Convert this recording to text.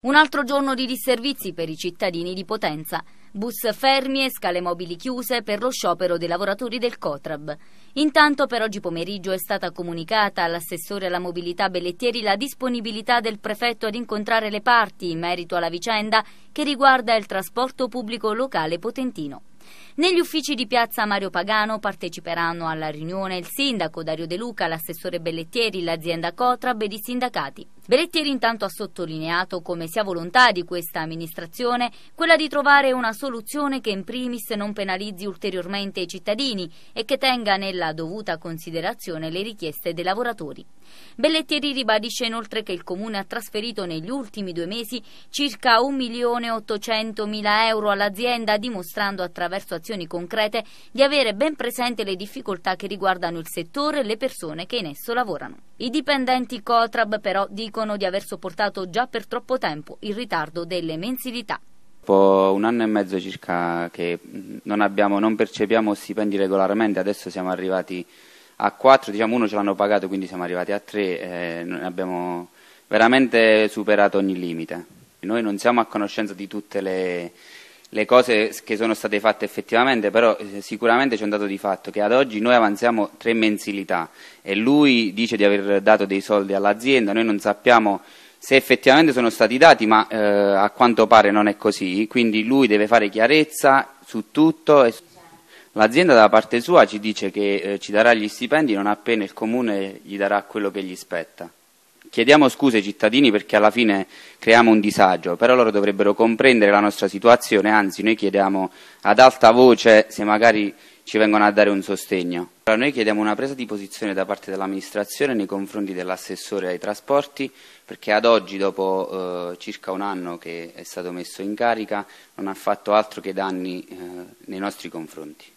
Un altro giorno di disservizi per i cittadini di Potenza. Bus fermi e scale mobili chiuse per lo sciopero dei lavoratori del Cotrab. Intanto per oggi pomeriggio è stata comunicata all'assessore alla mobilità Bellettieri la disponibilità del prefetto ad incontrare le parti in merito alla vicenda che riguarda il trasporto pubblico locale potentino. Negli uffici di Piazza Mario Pagano parteciperanno alla riunione il sindaco Dario De Luca, l'assessore Bellettieri, l'azienda Cotrab ed i sindacati. Bellettieri intanto ha sottolineato come sia volontà di questa amministrazione quella di trovare una soluzione che in primis non penalizzi ulteriormente i cittadini e che tenga nella dovuta considerazione le richieste dei lavoratori. Bellettieri ribadisce inoltre che il Comune ha trasferito negli ultimi due mesi circa 1.800.000 euro all'azienda dimostrando attraverso azioni concrete di avere ben presente le difficoltà che riguardano il settore e le persone che in esso lavorano. I dipendenti Cotrab però dicono di aver sopportato già per troppo tempo il ritardo delle mensilità. Dopo un anno e mezzo circa che non, abbiamo, non percepiamo stipendi regolarmente, adesso siamo arrivati a quattro, diciamo uno ce l'hanno pagato quindi siamo arrivati a tre, eh, abbiamo veramente superato ogni limite. Noi non siamo a conoscenza di tutte le le cose che sono state fatte effettivamente, però eh, sicuramente c'è un dato di fatto che ad oggi noi avanziamo tre mensilità e lui dice di aver dato dei soldi all'azienda, noi non sappiamo se effettivamente sono stati dati, ma eh, a quanto pare non è così, quindi lui deve fare chiarezza su tutto. E... L'azienda da parte sua ci dice che eh, ci darà gli stipendi non appena il comune gli darà quello che gli spetta. Chiediamo scusa ai cittadini perché alla fine creiamo un disagio, però loro dovrebbero comprendere la nostra situazione, anzi noi chiediamo ad alta voce se magari ci vengono a dare un sostegno. Allora, noi chiediamo una presa di posizione da parte dell'amministrazione nei confronti dell'assessore ai trasporti perché ad oggi, dopo eh, circa un anno che è stato messo in carica, non ha fatto altro che danni eh, nei nostri confronti.